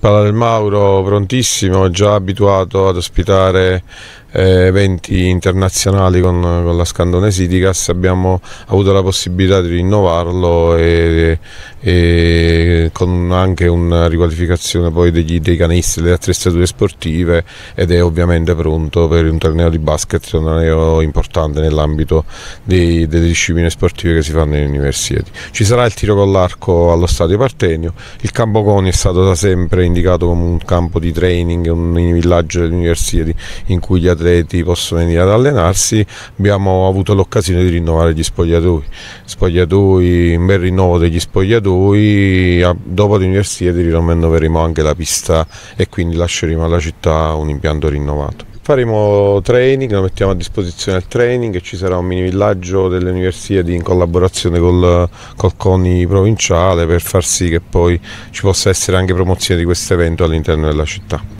Palla del Mauro prontissimo, già abituato ad ospitare eh, eventi internazionali con, con la Scandone di abbiamo avuto la possibilità di rinnovarlo e e con anche una riqualificazione poi degli, dei canestri, delle attrezzature sportive ed è ovviamente pronto per un torneo di basket, un torneo importante nell'ambito dei, delle discipline sportive che si fanno nelle università. Ci sarà il tiro con l'arco allo stadio Partenio, il campo Coni è stato da sempre indicato come un campo di training, un villaggio dell'università in cui gli atleti possono venire ad allenarsi, abbiamo avuto l'occasione di rinnovare gli spogliatoi, spogliatoi un bel rinnovo degli spogliatoi noi dopo l'università rinnoveremo anche la pista e quindi lasceremo alla città un impianto rinnovato. Faremo training, lo mettiamo a disposizione al training e ci sarà un mini villaggio delle università in collaborazione col, col, CONI provinciale per far sì che poi ci possa essere anche promozione di questo evento all'interno della città.